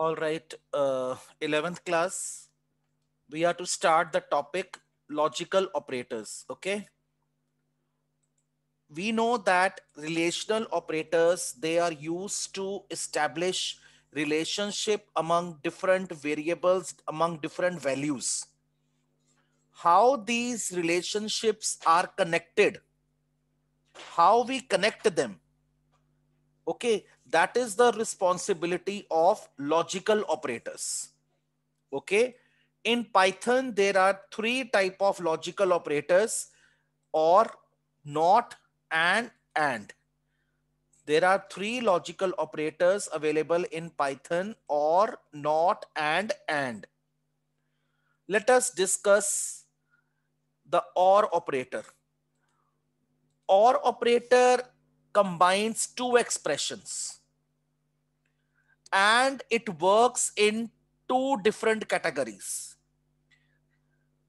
All right, uh, 11th class, we are to start the topic logical operators, okay? We know that relational operators, they are used to establish relationship among different variables, among different values. How these relationships are connected, how we connect them. Okay, that is the responsibility of logical operators okay in python there are three type of logical operators or not and and there are three logical operators available in python or not and and let us discuss the or operator or operator combines two expressions and it works in two different categories.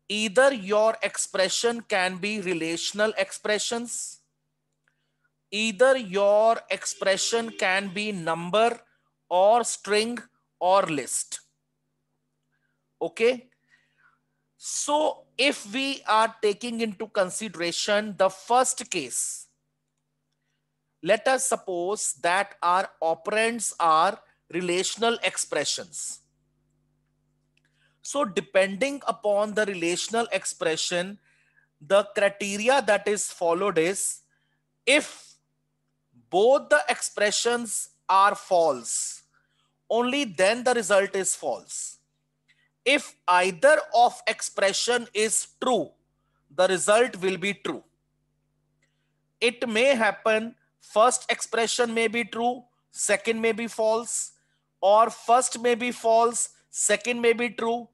Either your expression can be relational expressions, either your expression can be number or string or list. Okay. So if we are taking into consideration the first case, let us suppose that our operands are relational expressions. So depending upon the relational expression, the criteria that is followed is if both the expressions are false, only then the result is false. If either of expression is true, the result will be true. It may happen, first expression may be true, second may be false, or first may be false, second may be true,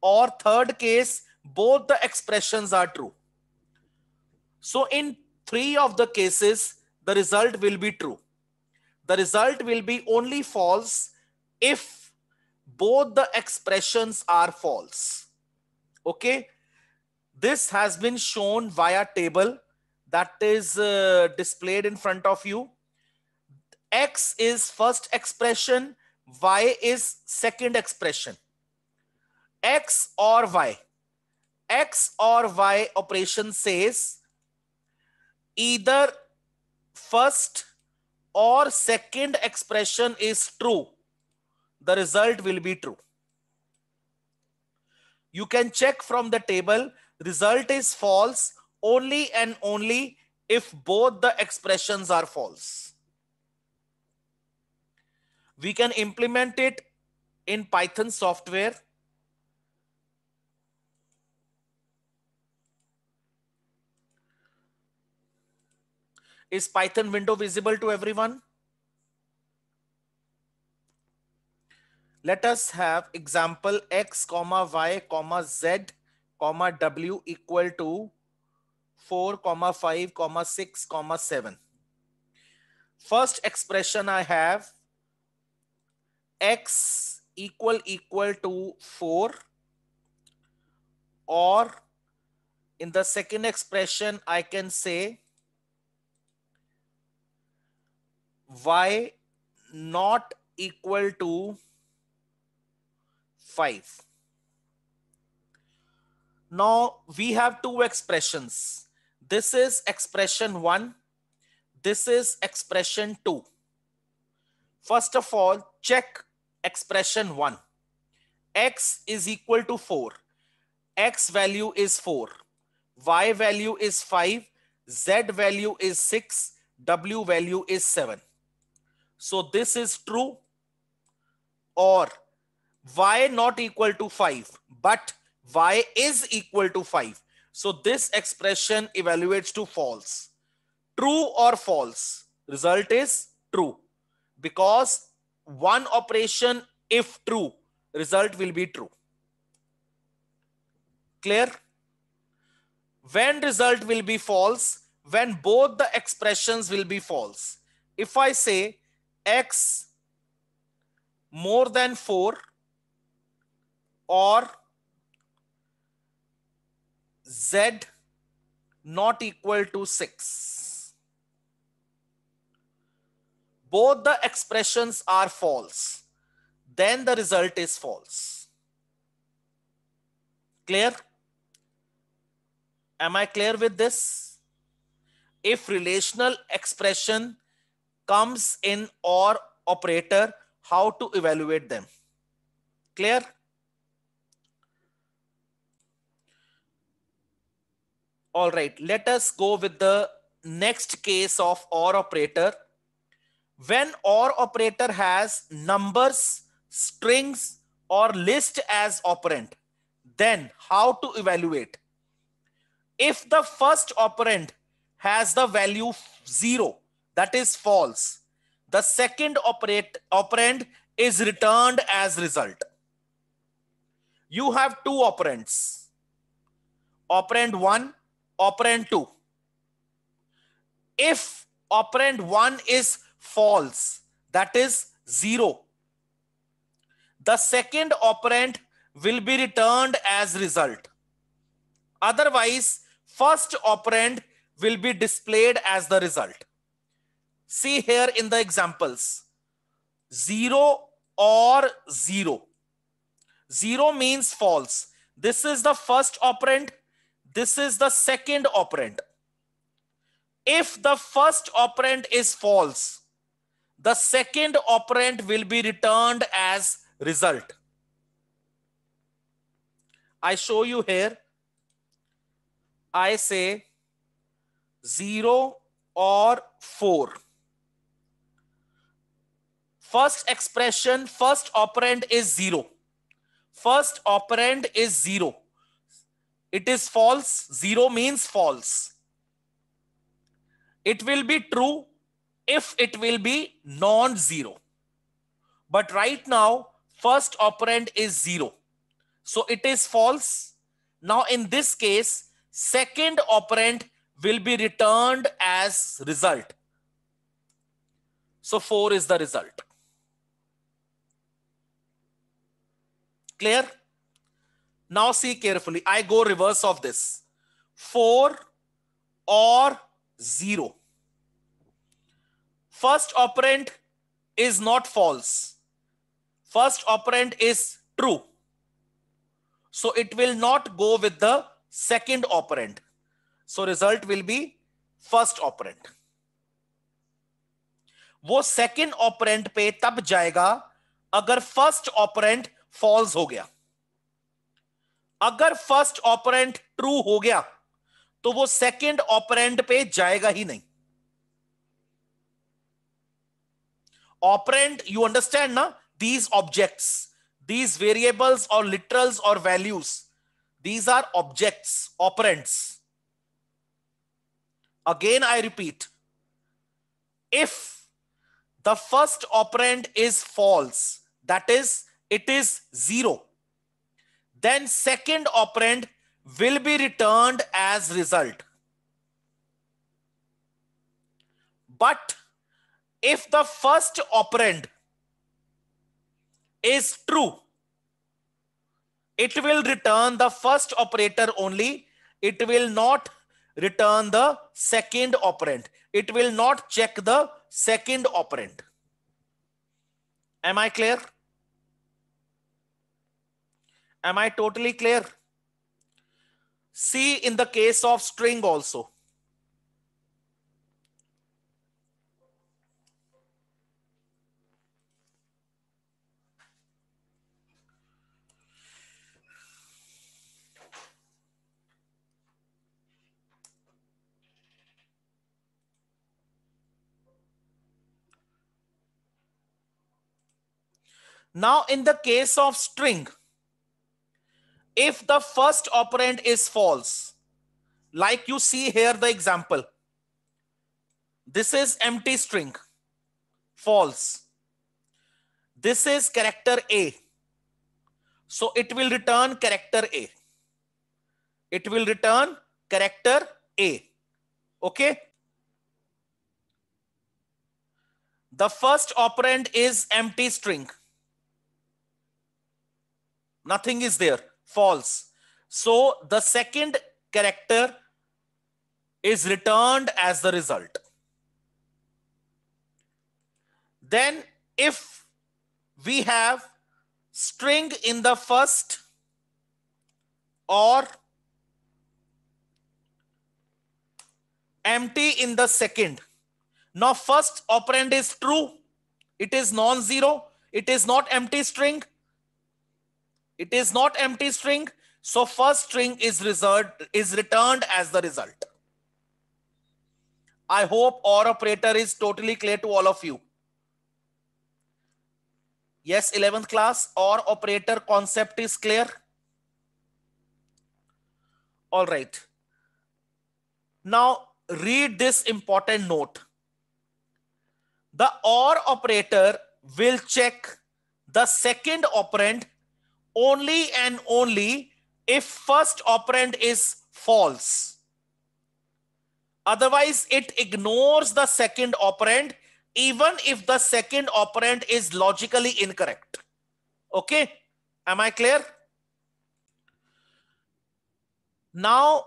or third case, both the expressions are true. So in three of the cases, the result will be true. The result will be only false if both the expressions are false. Okay. This has been shown via table that is uh, displayed in front of you. X is first expression y is second expression. X or Y. X or Y operation says either first or second expression is true. The result will be true. You can check from the table result is false only and only if both the expressions are false. We can implement it in Python software. Is Python window visible to everyone? Let us have example x comma y comma z comma w equal to 4 comma 5 comma 6 comma 7. First expression I have x equal equal to 4 or in the second expression I can say y not equal to 5. Now we have two expressions. This is expression 1. This is expression 2. First of all, check expression 1 x is equal to 4 x value is 4 y value is 5 z value is 6 w value is 7 so this is true or y not equal to 5 but y is equal to 5 so this expression evaluates to false true or false result is true because one operation if true result will be true clear when result will be false when both the expressions will be false if i say x more than 4 or z not equal to 6 both the expressions are false, then the result is false. Clear? Am I clear with this? If relational expression comes in or operator, how to evaluate them? Clear? All right, let us go with the next case of OR operator when OR operator has numbers, strings, or list as operand, then how to evaluate? If the first operand has the value zero, that is false, the second operate, operand is returned as result. You have two operands, operand one, operand two. If operand one is false, that is zero. The second operand will be returned as result. Otherwise, first operand will be displayed as the result. See here in the examples, zero or zero. Zero means false. This is the first operand. This is the second operand. If the first operand is false, the second operand will be returned as result. I show you here. I say 0 or 4. First expression, first operand is 0. First operand is 0. It is false. 0 means false. It will be true if it will be non-zero. But right now, first operand is zero. So it is false. Now in this case, second operand will be returned as result. So 4 is the result. Clear? Now see carefully. I go reverse of this. 4 or 0 first operand is not false. First operand is true. So it will not go with the second operand. So result will be first operand. वो second operand पे तब जाएगा अगर first operand false हो गया अगर first operand true हो गया तो वो second operand पे जाएगा ही नहीं operand you understand na these objects these variables or literals or values these are objects operands again i repeat if the first operand is false that is it is zero then second operand will be returned as result but if the first operand is true, it will return the first operator only. It will not return the second operand. It will not check the second operand. Am I clear? Am I totally clear? See in the case of string also. Now, in the case of string, if the first operand is false, like you see here the example, this is empty string, false. This is character A. So it will return character A. It will return character A. Okay. The first operand is empty string. Nothing is there. False. So the second character is returned as the result. Then if we have string in the first or empty in the second. Now first operand is true. It is non-zero. It is not empty string. It is not empty string. So first string is, reserved, is returned as the result. I hope OR operator is totally clear to all of you. Yes, 11th class, OR operator concept is clear. All right. Now read this important note. The OR operator will check the second operand only and only if first operand is false. Otherwise, it ignores the second operand even if the second operand is logically incorrect. Okay, am I clear? Now,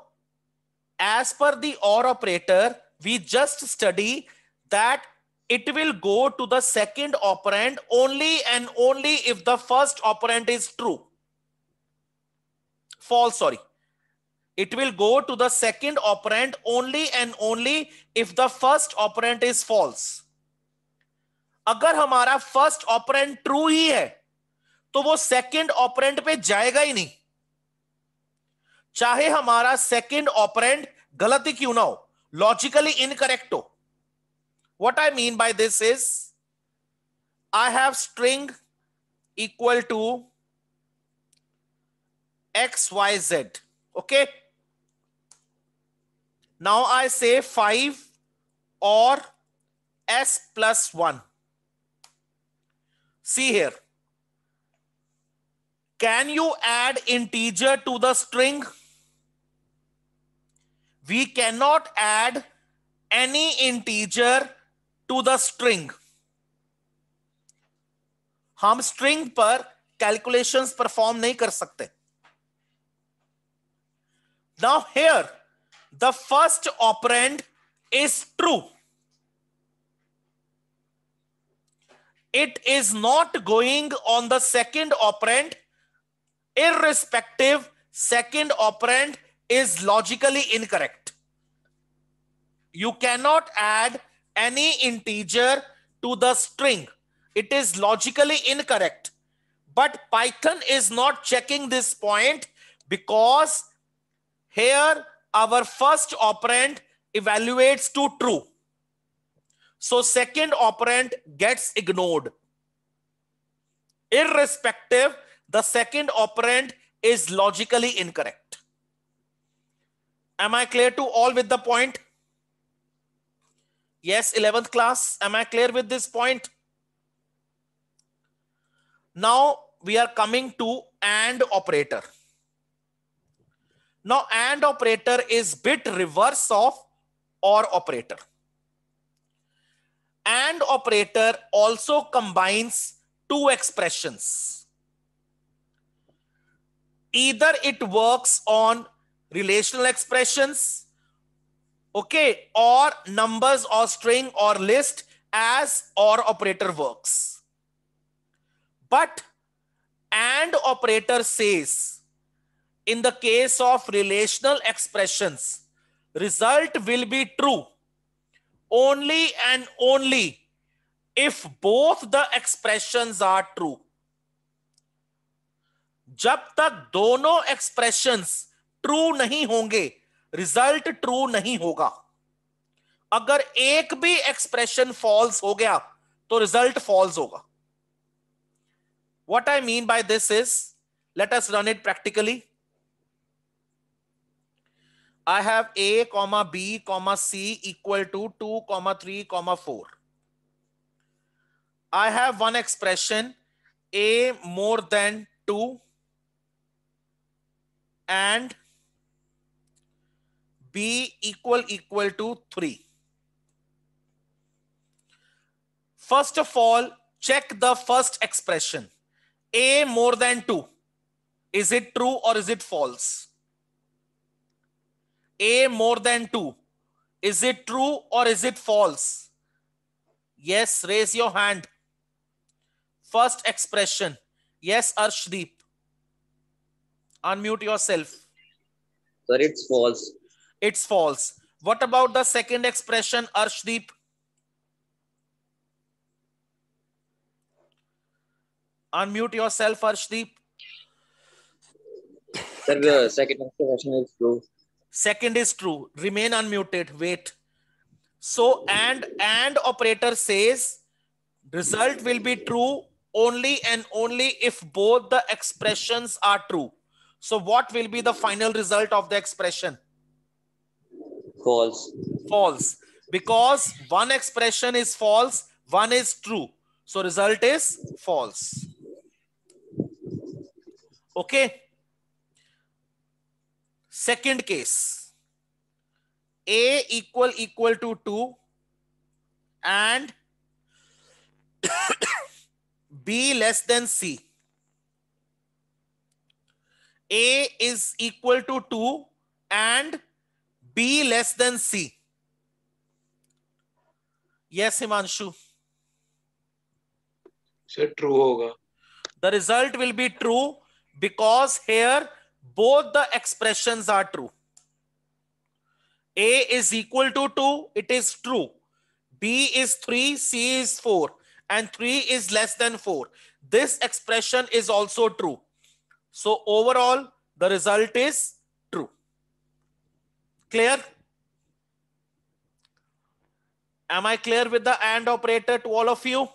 as per the OR operator, we just study that it will go to the second operand only and only if the first operand is true. False, sorry. It will go to the second operand only and only if the first operand is false. अगर हमारा first operand true ही है तो वो second operand पे जाएगा ही नहीं चाहे हमारा सेकंड ऑपरेंट गलती क्यों ना हो लॉजिकली इनकरेक्ट हो What I mean by this is I have string equal to XYZ. Okay. Now I say 5 or S plus 1. See here. Can you add integer to the string? We cannot add any integer to the string हम string पर calculations perform नहीं कर सकते now here the first operand is true it is not going on the second operand irrespective second operand is logically incorrect you cannot add any integer to the string. It is logically incorrect. But Python is not checking this point because here our first operand evaluates to true. So second operand gets ignored. Irrespective, the second operand is logically incorrect. Am I clear to all with the point? Yes, 11th class. Am I clear with this point? Now we are coming to AND operator. Now AND operator is bit reverse of OR operator. AND operator also combines two expressions. Either it works on relational expressions okay और numbers और string और list as और operator work but and operator says in the case of relational expression result will be true only and only if both the expression are true जब तक दोनों expression true नहीं होंगे result true नहीं होगा अगर एक भी एक्सप्रेशन फॉल्स हो गया तो रिजल्ट फॉल्स होगा what I mean by this is let's run it practically I have A comma B comma C equal to two comma three comma four I have one expression A more than two and b equal equal to 3. First of all, check the first expression. a more than 2. Is it true or is it false? a more than 2. Is it true or is it false? Yes, raise your hand. First expression. Yes, Arshdeep. Unmute yourself. Sir, it's false. It's false. What about the second expression, Arshdeep? Unmute yourself, Arshdeep. Sir, the second expression is true. Second is true. Remain unmuted. Wait. So, and and operator says result will be true only and only if both the expressions are true. So, what will be the final result of the expression? False. False. Because one expression is false, one is true. So result is false. Okay. Second case. A equal equal to 2 and B less than C. A is equal to 2 and B less than C. Yes, Himanshu. Sir, true hoga. The result will be true because here both the expressions are true. A is equal to 2, it is true. B is 3, C is 4, and 3 is less than 4. This expression is also true. So overall, the result is Clear? Am I clear with the AND operator to all of you?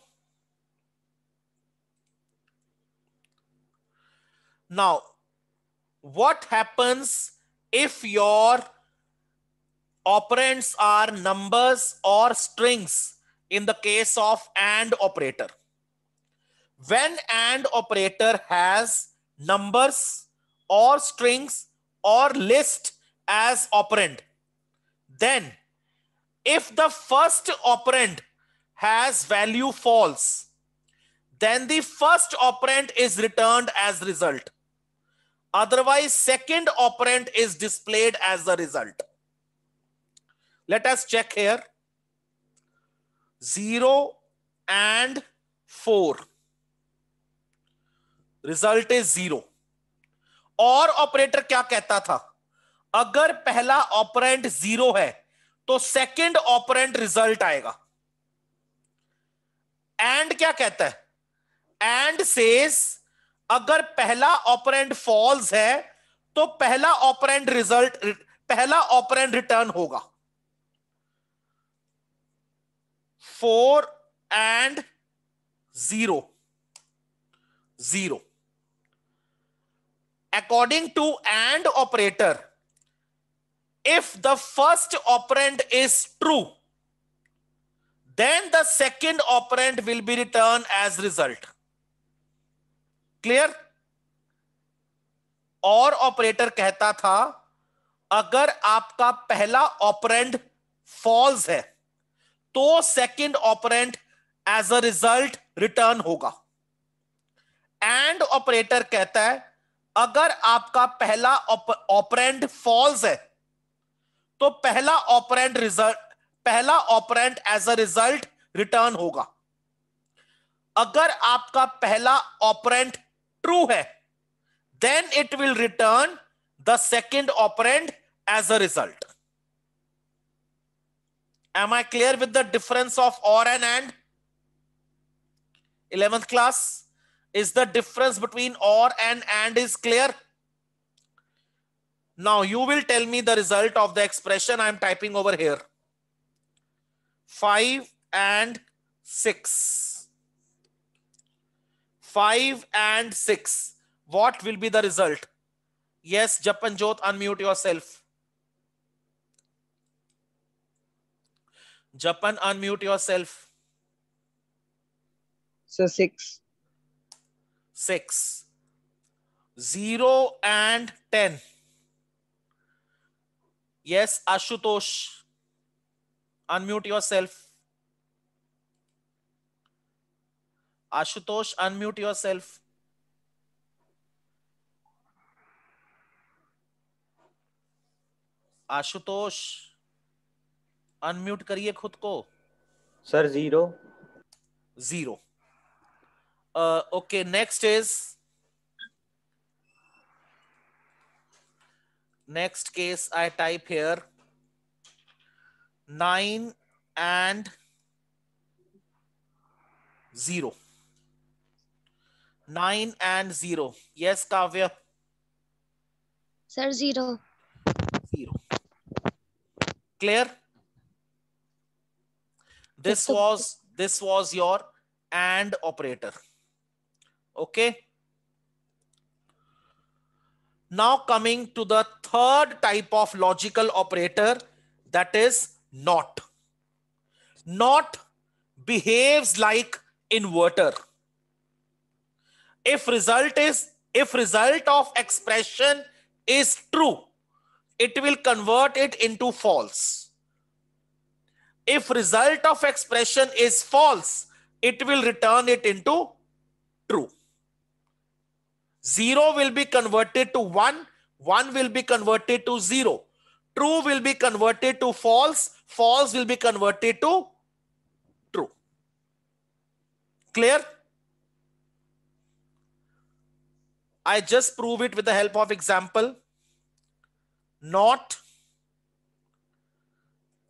Now, what happens if your operands are numbers or strings in the case of AND operator? When AND operator has numbers or strings or list as operand. Then if the first operand has value false, then the first operand is returned as result. Otherwise, second operand is displayed as the result. Let us check here. 0 and 4. Result is 0. Or operator क्या कहता था अगर पहला operand zero है तो second operand result आएगा and क्या कहता है एंड सेज अगर पहला ऑपरेंट फॉल्स है तो पहला ऑपरेंट रिजल्ट पहला ऑपरेंट रिटर्न होगा four and zero zero according to and operator if the first operand is true, then the second operand will be returned as result. Clear? और operator कहता था अगर आपका पहला ऑपरेंड फॉल्स है तो second operand as a result return होगा and operator कहता है अगर आपका पहला ऑपरेंड फॉल्स है तो पहला ऑपरेंट रिजल्ट पहला operand as a result return होगा अगर आपका पहला ऑपरेंट ट्रू है then it will return the second operand as a result am I clear with the difference of और and and eleventh class is the difference between or and and is clear Now you will tell me the result of the expression I'm typing over here. 5 and 6. 5 and 6. What will be the result? Yes, Japanjot, unmute yourself. Japan, unmute yourself. So 6. 6. 0 and 10. Yes, Ashutosh. Unmute yourself. Ashutosh, unmute yourself. Ashutosh unmute करिए खुद को sir zero zero okay next is Next case I type here 9 and 0. 9 and 0. Yes, Kavya. Sir, 0. 0. Clear? This was this was your and operator. Okay. Now coming to the third type of logical operator that is not. Not behaves like inverter. If result is if result of expression is true, it will convert it into false. If result of expression is false, it will return it into true. 0 will be converted to 1, 1 will be converted to 0. True will be converted to false, false will be converted to true. Clear? I just prove it with the help of example. Not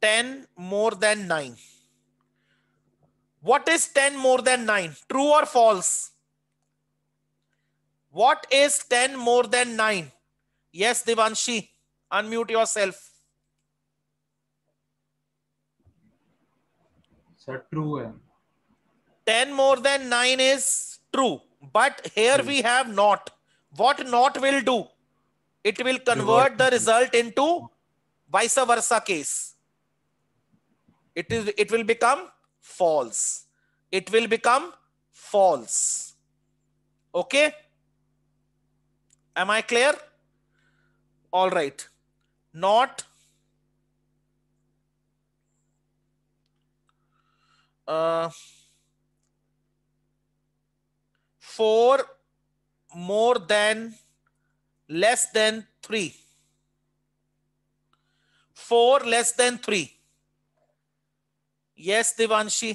10 more than 9. What is 10 more than 9? True or false? What is 10 more than 9? Yes, Devanshi, unmute yourself. Sir, true. 10 more than 9 is true. But here true. we have not. What not will do? It will convert the result into vice versa case. It is it will become false. It will become false. Okay. Am I clear? All right. Not uh, four more than less than three. Four less than three. Yes, Devanshi.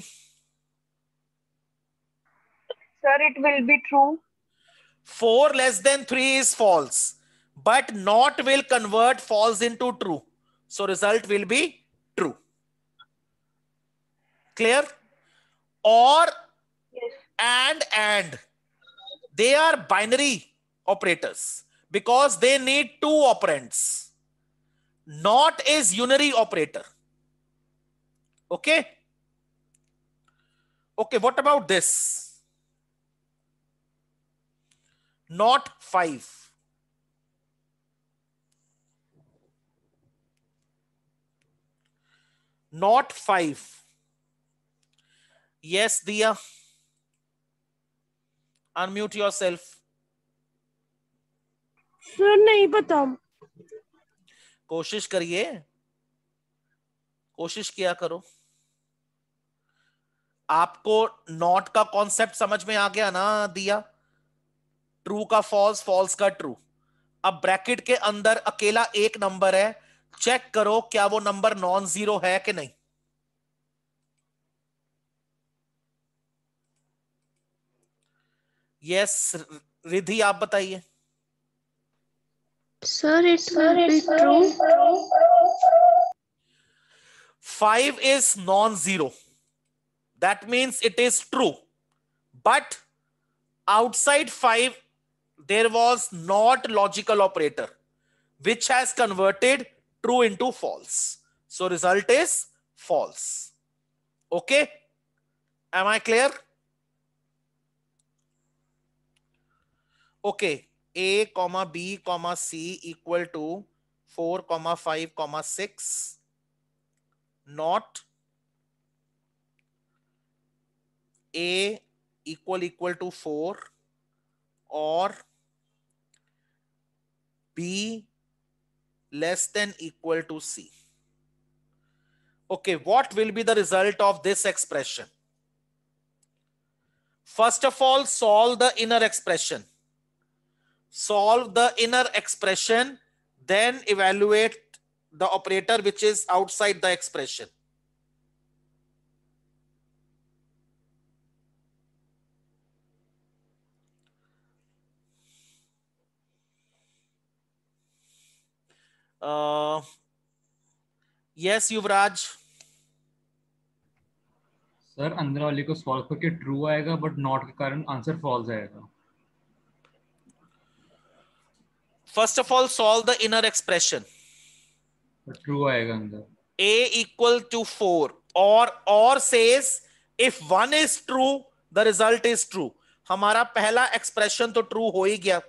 Sir, it will be true. 4 less than 3 is false, but not will convert false into true. So result will be true. Clear? Or yes. and and. They are binary operators because they need two operands. Not is unary operator. Okay. Okay, what about this? not five. Not five. Yes, Dia. Unmute yourself. Sir नहीं पता कोशिश करिए कोशिश किया करो आपको not का concept समझ में आ गया ना दिया ट्रू का फॉल्स फॉल्स का ट्रू अब ब्रैकेट के अंदर अकेला एक नंबर है चेक करो क्या वो नंबर नॉन जीरो है कि नहीं यस रिधि आप बताइए sir true five is non zero that means it is true but outside five there was not logical operator which has converted true into false. So result is false. Okay. Am I clear? Okay. A comma B comma C equal to 4 comma 5 comma 6 not A equal equal to 4 or B less than equal to C. Okay, what will be the result of this expression? First of all, solve the inner expression. Solve the inner expression, then evaluate the operator which is outside the expression. Uh, Yuvraj sir अंदर वाले को solve करके true आएगा but not के कारण answer false आएगा first of all solve the inner expression true आएगा अंदर a equal to 4 or or says if one is true the result is true हमारा पहला एक्सप्रेशन तो ट्रू हो ही गया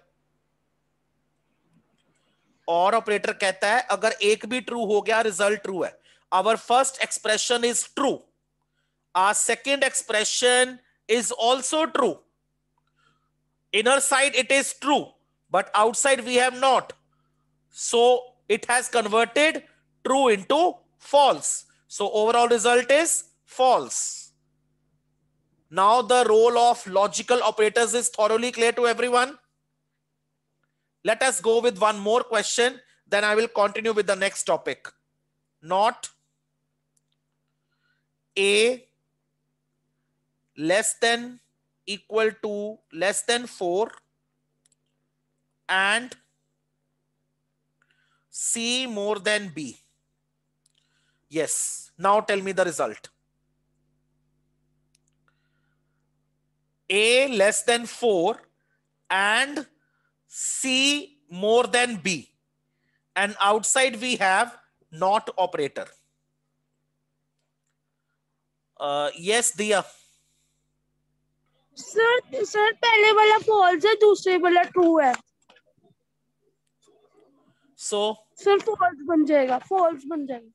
और ऑपरेटर कहता है अगर एक भी ट्रू हो गया रिजल्ट ट्रू है our first expression is true our second expression is also true inner side it is true but outside we have not so it has converted true into false so overall result is false now the role of logical operators is thoroughly clear to everyone Let us go with one more question. Then I will continue with the next topic. Not A less than equal to less than 4 and C more than B. Yes. Now tell me the result. A less than 4 and C more than B. And outside we have not operator. Uh, yes, Diya. Sir sir पहले वाला false है दूसरे वाला true है सो so, sir false बन जाएगा false बन जाएगा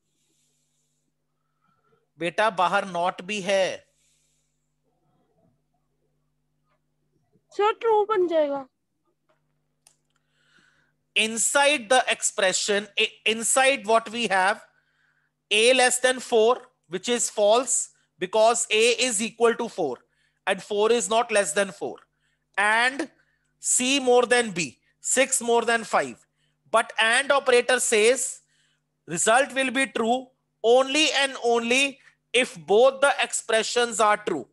बेटा बाहर नॉट भी है सर ट्रू बन जाएगा inside the expression, inside what we have, a less than 4, which is false because a is equal to 4 and 4 is not less than 4 and c more than b, 6 more than 5. But and operator says result will be true only and only if both the expressions are true.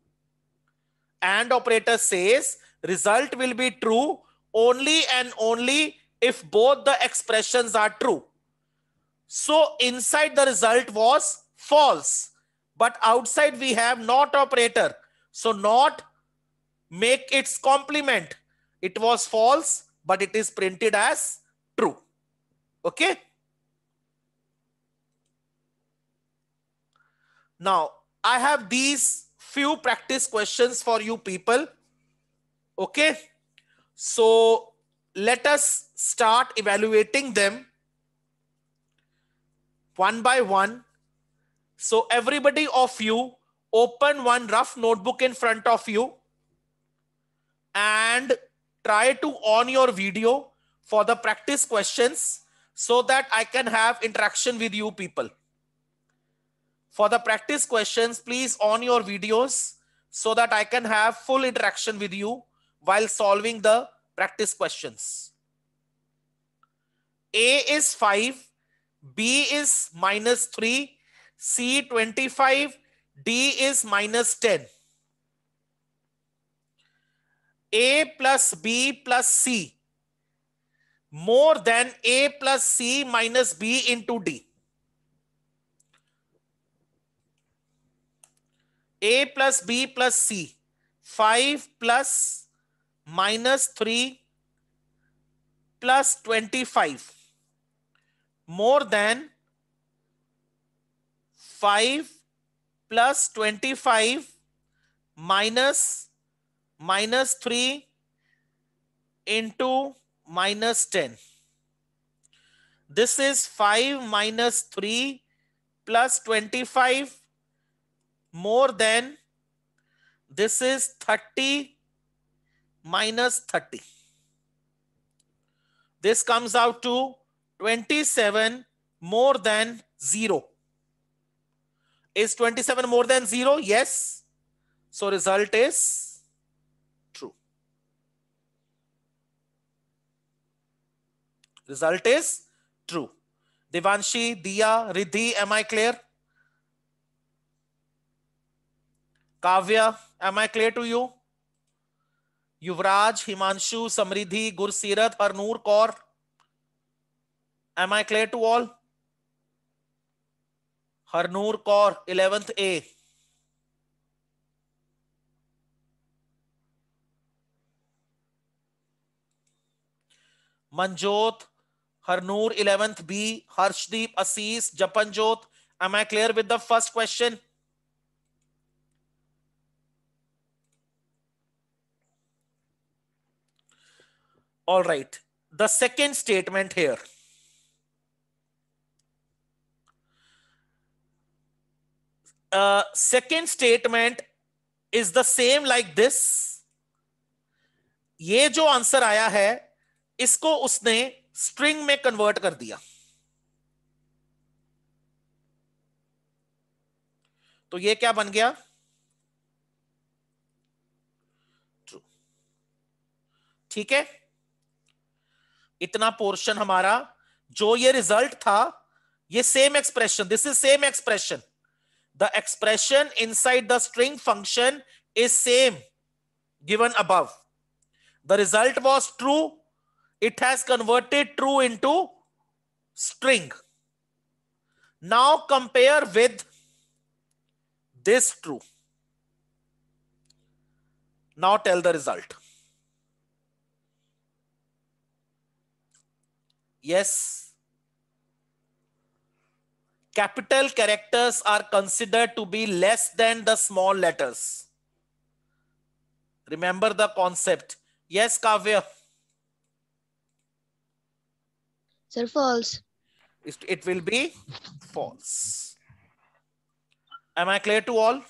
And operator says result will be true only and only if both the expressions are true. So inside the result was false. But outside we have not operator. So not make its complement. It was false, but it is printed as true. Okay. Now I have these few practice questions for you people. Okay. So let us start evaluating them one by one. So everybody of you open one rough notebook in front of you and try to on your video for the practice questions so that I can have interaction with you people. For the practice questions, please on your videos so that I can have full interaction with you while solving the practice questions. A is 5, B is minus 3, C 25, D is minus 10. A plus B plus C more than A plus C minus B into D. A plus B plus C. 5 plus minus 3 plus 25 more than 5 plus 25 minus minus 3 into minus 10. This is 5 minus 3 plus 25 more than this is 30 minus 30. This comes out to 27 more than 0. Is 27 more than 0? Yes. So result is true. Result is true. Devanshi, Diya, Riddhi, am I clear? Kavya, am I clear to you? Yuvraj Himanshu Samriddhi Gursirat Harnoor Kaur am I clear to all Harnoor Kaur eleventh A Manjot Harnoor eleventh B Harshdeep Asees Japanjot am I clear with the first question All right. The second statement here. Uh, second statement is the same like this. ये जो answer आया है इसको उसने string में convert कर दिया तो ये क्या बन गया ट्रू ठीक है इतना पोर्शन हमारा जो ये रिजल्ट था ये same expression this is same expression the expression inside the string function is same given above. The result was true. It has converted true into string. Now compare with this true. Now tell the result. Yes. Capital characters are considered to be less than the small letters. Remember the concept. Yes, Kavya. Sir, false. It, will be false. Am I clear to all?